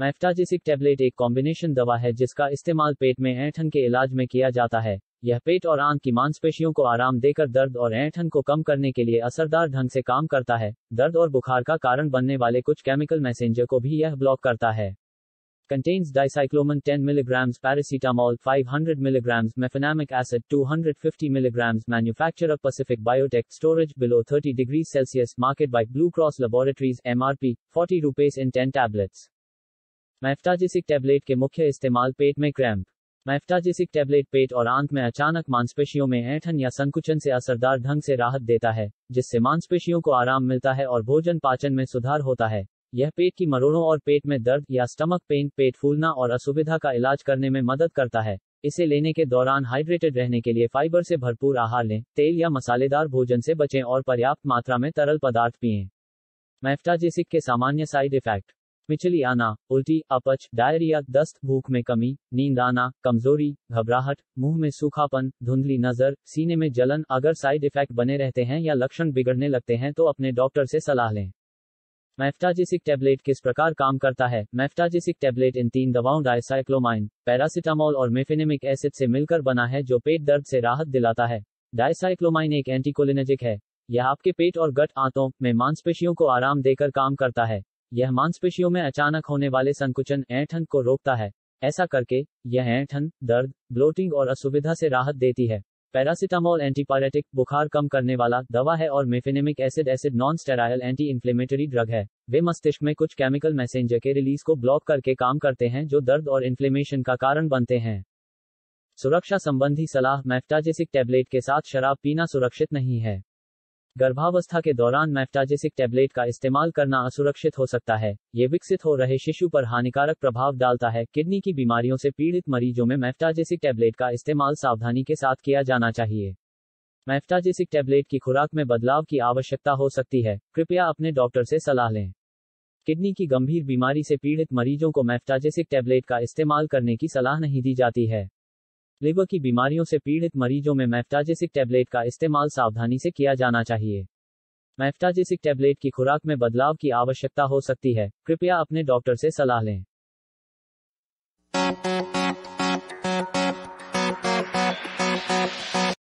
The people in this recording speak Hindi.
मैफ्टाजिसिक टेबलेट एक कॉम्बिनेशन दवा है जिसका इस्तेमाल पेट में ऐठन के इलाज में किया जाता है यह पेट और आंख की मांसपेशियों को आराम देकर दर्द और ऐठन को कम करने के लिए असरदार ढंग से काम करता है दर्द और बुखार का कारण बनने वाले कुछ केमिकल मैसेंजर को भी यह ब्लॉक करता है contains dicyclomine 10 milligrams paracetamol 500 milligrams mefenamic acid 250 milligrams manufacture of Pacific biotech storage below 30 degree Celsius market by Blue Cross laboratories MRP 40 rupees in 10 tablets मैफ्टाजिसिक टैबलेट के मुख्य इस्तेमाल पेट में क्रैम्प मैफ्टाजिसिक टैबलेट पेट और आंत में अचानक मांसपेशियों में ऐठन या संकुचन से असरदार ढंग से राहत देता है जिससे मांसपेशियों को आराम मिलता है और भोजन पाचन में सुधार होता है यह पेट की मरोड़ों और पेट में दर्द या स्टमक पेन पेट फूलना और असुविधा का इलाज करने में मदद करता है इसे लेने के दौरान हाइड्रेटेड रहने के लिए फाइबर से भरपूर आहार लें तेल या मसालेदार भोजन से बचें और पर्याप्त मात्रा में तरल पदार्थ पिएं मैफ्टाजिसिक के सामान्य साइड इफेक्ट मिचली आना उल्टी अपच डायरिया दस्त भूख में कमी नींद आना कमजोरी घबराहट मुंह में सूखापन धुंधली नजर सीने में जलन अगर साइड इफेक्ट बने रहते हैं या लक्षण बिगड़ने लगते हैं तो अपने डॉक्टर से सलाह लें मैफ्टाजिसिक टैबलेट किस प्रकार काम करता है मैफ्टाजिसिक टैबलेट इन तीन दवाओं डायसाइक्लोमाइन पैरासिटामोल और मेफेनेमिक एसिड से मिलकर बना है जो पेट दर्द से राहत दिलाता है डायसाइक्लोमाइन एक एंटीकोलिनेजिक है यह आपके पेट और गट आंतों में मांसपेशियों को आराम देकर काम करता है यह मांसपेशियों में अचानक होने वाले संकुचन ऐठन को रोकता है ऐसा करके यह ऐठन दर्द ब्लोटिंग और असुविधा से राहत देती है पैरासिटामोल एंटीपायरेटिक बुखार कम करने वाला दवा है और mefenamic acid acid non steroidal anti inflammatory drug है वे मस्तिष्क में कुछ केमिकल मैसेंजर के रिलीज को ब्लॉक करके काम करते हैं जो दर्द और इन्फ्लेमेशन का कारण बनते हैं सुरक्षा संबंधी सलाह मेफ्टाजेसिक टैबलेट के साथ शराब पीना सुरक्षित नहीं है गर्भावस्था के दौरान मेफ्टाजेसिक टैबलेट का इस्तेमाल करना असुरक्षित हो सकता है ये विकसित हो रहे शिशु पर हानिकारक प्रभाव डालता है किडनी की बीमारियों से पीड़ित मरीजों में मेफ्टाजेसिक टैबलेट का इस्तेमाल सावधानी के साथ किया जाना चाहिए मैफ्टाजेसिक टैबलेट की खुराक में बदलाव की आवश्यकता हो सकती है कृपया अपने डॉक्टर से सलाह लें किडनी की गंभीर बीमारी से पीड़ित मरीजों को मैफ्टाजेसिक टैबलेट का इस्तेमाल करने की सलाह नहीं दी जाती है लिवर की बीमारियों से पीड़ित मरीजों में मैफ्टाजेसिक टैबलेट का इस्तेमाल सावधानी से किया जाना चाहिए मैफ्टाजेसिक टैबलेट की खुराक में बदलाव की आवश्यकता हो सकती है कृपया अपने डॉक्टर से सलाह लें